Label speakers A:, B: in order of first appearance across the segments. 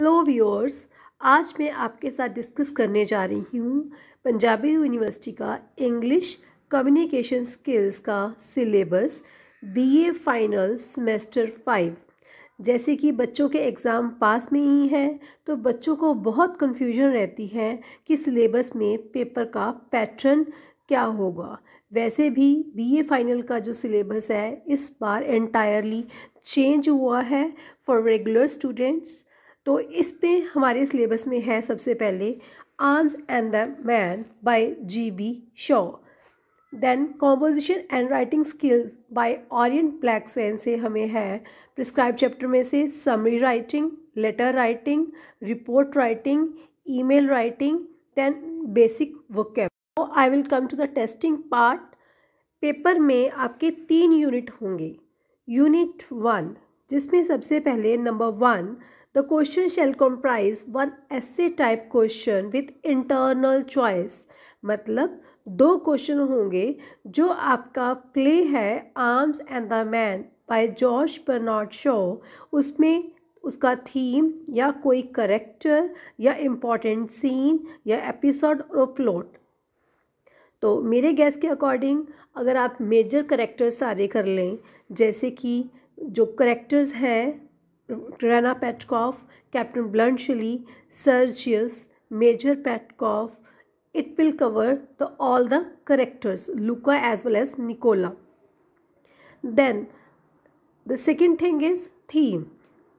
A: Hello viewers आज मैं आपके साथ डिस्कस करने जा रही हूँ पंजाबी यूनिवर्सिटी का इंग्लिश कम्युनिकेशन स्किल्स का syllabus BA final semester five जैसे कि बच्चों के एग्ज़ाम पास में ही है तो बच्चों को बहुत कन्फ्यूजन रहती है कि सिलेबस में पेपर का पैटर्न क्या होगा वैसे भी बीए फाइनल का जो सिलेबस है इस बार एंटायरली चेंज हुआ है फॉर रेगुलर स्टूडेंट्स तो इस पे हमारे सिलेबस में है सबसे पहले Arms and the Man by G B Shaw then composition and writing skills by Orient BlackSwan से हमें है प्रिस्क्राइब चैप्टर में से summary writing letter writing report writing email writing then basic vocab I will come to the testing part paper में आपके तीन unit होंगे unit one जिसमें सबसे पहले number one The question shall comprise one essay type question with internal choice. मतलब दो question होंगे जो आपका प्ले है Arms and the Man by George Bernard Shaw उसमें उसका थीम या कोई करेक्टर या इम्पॉर्टेंट सीन या एपिसोड और प्लॉट तो मेरे गैस के अकॉर्डिंग अगर आप मेजर करेक्टर्स सारे कर लें जैसे कि जो करेक्टर्स हैं Rana Petkov, Captain Bluntschli, Sergius, Major Petkov. It will cover the, all the characters, Luca as well as Nicola. Then the second thing is theme.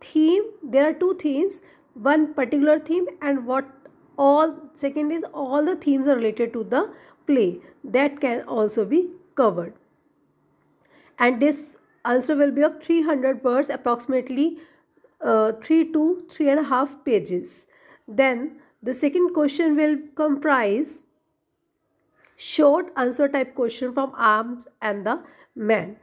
A: Theme, there are two themes, one particular theme and what all second is all the themes are related to the play that can also be covered and this answer will be of 300 words approximately uh, 3 to three and a half pages. Then the second question will comprise short answer type question from arms and the Men.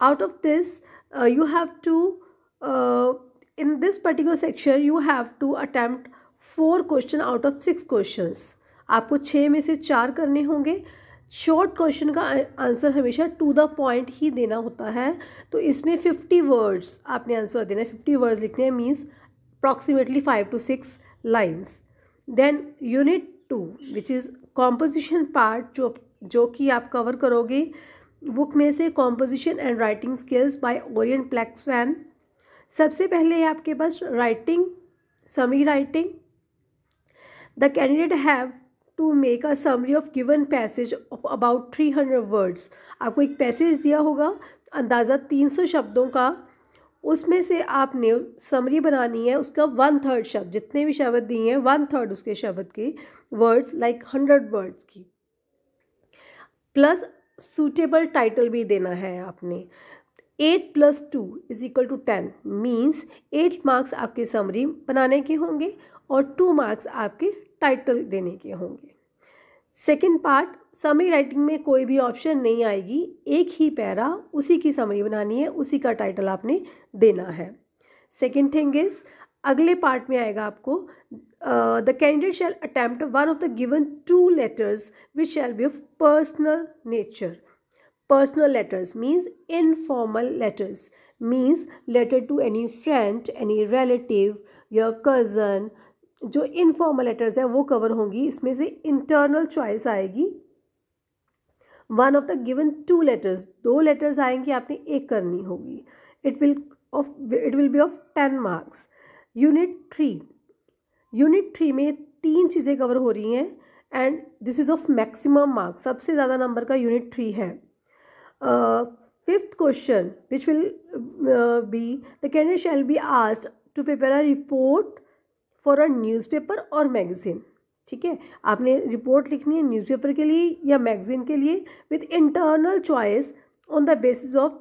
A: Out of this, uh, you have to, uh, in this particular section, you have to attempt four question out of six questions. आपको छः में से चार करने होंगे short question का answer हमेशा to the point ही देना होता है तो इसमें फिफ्टी वर्ड्स आपने आंसर देना है फिफ्टी वर्ड्स लिखने हैं means approximately five to six lines then unit two which is composition part जो जो कि आप कवर करोगे बुक में से composition and writing skills by Orient BlackSwan सबसे पहले आपके पास writing summary writing the candidate have to make a summary of given passage of about 300 words आपको एक पैसेज दिया होगा अंदाज़ा 300 शब्दों का उसमें से आपने समरी बनानी है उसका वन थर्ड शब्द जितने भी शब्द दिए हैं वन थर्ड उसके शब्द के वर्ड्स लाइक हंड्रेड वर्ड्स की प्लस सूटेबल टाइटल भी देना है आपने eight plus two is equal to ten means eight marks आपके समरी बनाने के होंगे और टू मार्क्स आपके टाइटल देने के होंगे सेकेंड पार्ट समरी राइटिंग में कोई भी ऑप्शन नहीं आएगी एक ही पैरा उसी की समरी बनानी है उसी का टाइटल आपने देना है सेकेंड थिंग इज़ अगले पार्ट में आएगा आपको the candidate shall attempt one of the given two letters which shall be of personal nature personal letters means informal letters means letter to any friend any relative your cousin जो informal letters हैं वो cover होंगी इसमें से internal choice आएगी one of the given two letters दो letters आएंगे आपने एक करनी होगी it will of it will be of ten marks unit three unit three में तीन चीज़ें कवर हो रही हैं and this is of maximum marks सबसे ज़्यादा नंबर का यूनिट थ्री है fifth question which will be the candidate shall be asked to prepare a report for a newspaper और मैगज़ीन ठीक है आपने रिपोर्ट लिखनी है न्यूज़पेपर के लिए या मैगज़ीन के लिए with internal choice on the basis of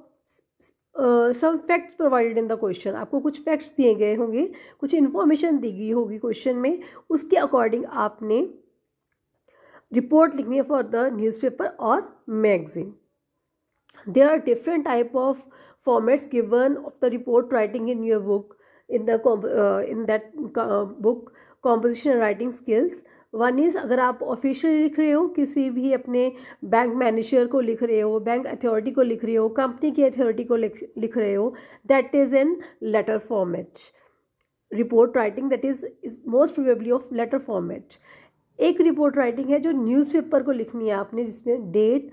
A: some facts provided in the question आपको कुछ फैक्ट्स दिए गए होंगे कुछ इन्फॉर्मेशन दी गई होगी क्वेश्चन में उसके अकॉर्डिंग आपने रिपोर्ट लिखनी है फॉर द न्यूज़पेपर और magazine there are different type of formats given of the report writing in your book in the in that book composition writing skills one is अगर आप official लिख रहे हो किसी भी अपने बैंक मैनेजर को लिख रहे हो बैंक अथॉरिटी को लिख रहे हो कंपनी की अथॉरिटी को लिख लिख रहे हो that is in letter format report writing that is is most probably of letter format एक रिपोर्ट राइटिंग है जो न्यूज़पेपर को लिखनी है आपने जिसमें date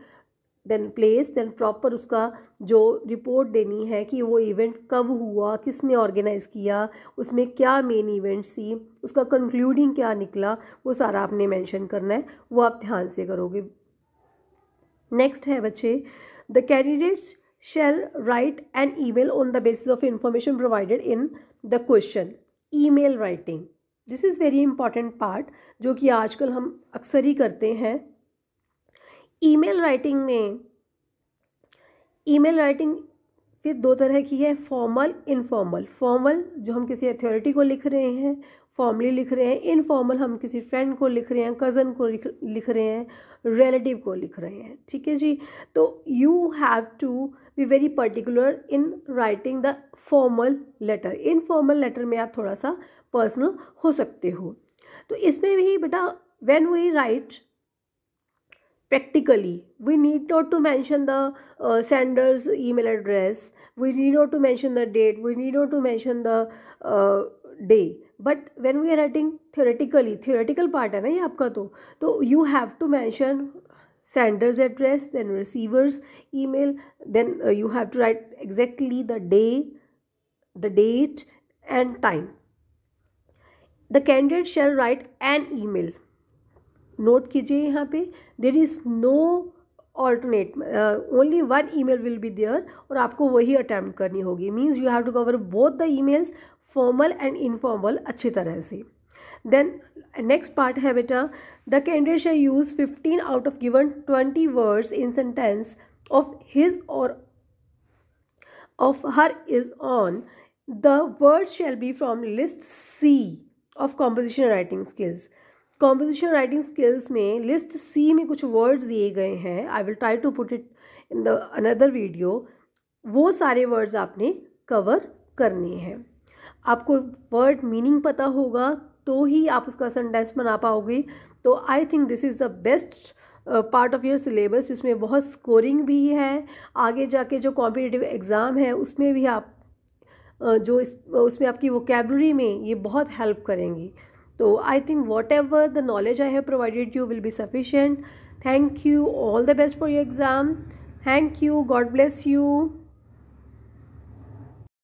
A: then place then proper उसका जो रिपोर्ट देनी है कि वो इवेंट कब हुआ किसने ऑर्गेनाइज़ किया उसमें क्या मेन इवेंट थी उसका कंक्लूडिंग क्या निकला वो सारा आपने मेंशन करना है वो आप ध्यान से करोगे नेक्स्ट है बच्चे the candidates shall send email on the the of information provided in the question email writing this is very important part जो कि आजकल हम अक्सर ही करते हैं ईमेल राइटिंग में ईमेल राइटिंग फिर दो तरह की है फॉर्मल इनफॉर्मल फॉर्मल जो हम किसी अथॉरिटी को लिख रहे हैं फॉर्मली लिख रहे हैं इनफॉर्मल हम किसी फ्रेंड को लिख रहे हैं कज़न को लिख रहे हैं रिलेटिव को लिख रहे हैं ठीक है जी तो you have to be very particular in writing the formal letter informal letter में आप थोड़ा सा पर्सनल हो सकते हो तो इसमें भी बेटा when we write practically we need not to mention the uh, sender's email address we need not to mention the date we need not to mention the uh, day but when we are writing theoretically theoretical part है ना ये आपका तो तो you have to mention sender's address then receiver's email then uh, you have to write exactly the day the date and time the candidate shall write an email note कीजिए यहाँ पे there is no alternate only one email will be there और आपको वही attempt करनी होगी means you have to cover both the emails formal and informal अच्छी तरह से देन नेक्स्ट पार्ट है बेटा the candidate shall use fifteen out of given twenty words in sentence of his or of her is on the word shall be from list C of composition writing skills composition writing skills में list C में कुछ words दिए गए हैं I will try to put it in the another video वो सारे words आपने cover करने हैं आपको वर्ड मीनिंग पता होगा तो ही आप उसका सेंटेंस बना पाओगे तो I think this is the best part of your syllabus जिसमें बहुत स्कोरिंग भी है आगे जाके जो कॉम्पिटिटिव एग्ज़ाम है उसमें भी आप uh, जो इस उसमें आपकी वोकेबलरी में ये बहुत हेल्प करेंगी So I think whatever the knowledge I have provided you will be sufficient. Thank you. All the best for your exam. Thank you. God bless you.